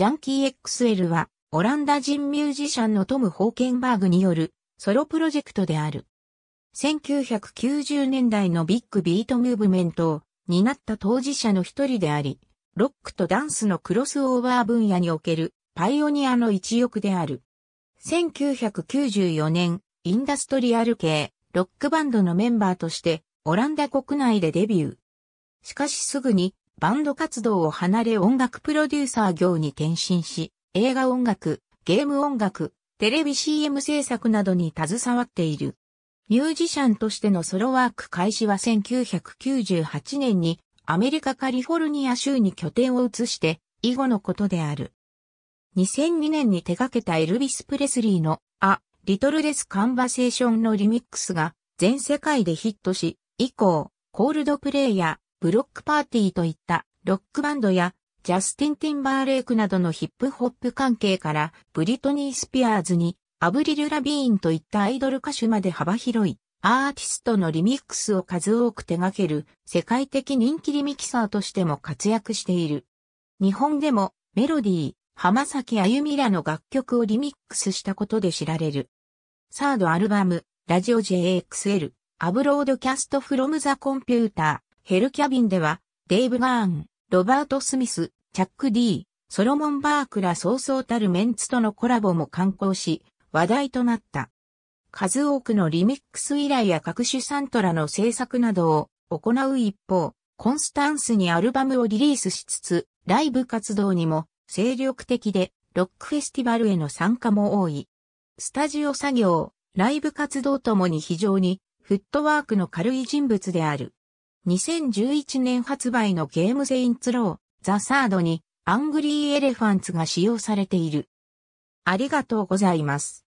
ジャンキー XL は、オランダ人ミュージシャンのトム・ホーケンバーグによるソロプロジェクトである。1990年代のビッグビートムーブメントを担った当事者の一人であり、ロックとダンスのクロスオーバー分野におけるパイオニアの一翼である。1994年、インダストリアル系ロックバンドのメンバーとしてオランダ国内でデビュー。しかしすぐにバンド活動を離れ音楽プロデューサー業に転身し、映画音楽、ゲーム音楽、テレビ CM 制作などに携わっている。ミュージシャンとしてのソロワーク開始は1998年にアメリカカリフォルニア州に拠点を移して以後のことである。2002年に手掛けたエルビス・プレスリーのア・リトルレス・カンバセーションのリミックスが全世界でヒットし、以降、コールドプレイやブロックパーティーといったロックバンドやジャスティン・ティンバーレイクなどのヒップホップ関係からブリトニー・スピアーズにアブリル・ラビーンといったアイドル歌手まで幅広いアーティストのリミックスを数多く手掛ける世界的人気リミキサーとしても活躍している。日本でもメロディー、浜崎あゆみらの楽曲をリミックスしたことで知られる。サードアルバム、ラジオ JXL、アブロードキャストフロムザコンピューター。ヘルキャビンでは、デイブ・ガーン、ロバート・スミス、チャック・ディー、ソロモン・バークら早々たるメンツとのコラボも刊行し、話題となった。数多くのリミックス依頼や各種サントラの制作などを行う一方、コンスタンスにアルバムをリリースしつつ、ライブ活動にも精力的で、ロックフェスティバルへの参加も多い。スタジオ作業、ライブ活動ともに非常にフットワークの軽い人物である。2011年発売のゲームセインツロー、ザ・サードに、アングリー・エレファンツが使用されている。ありがとうございます。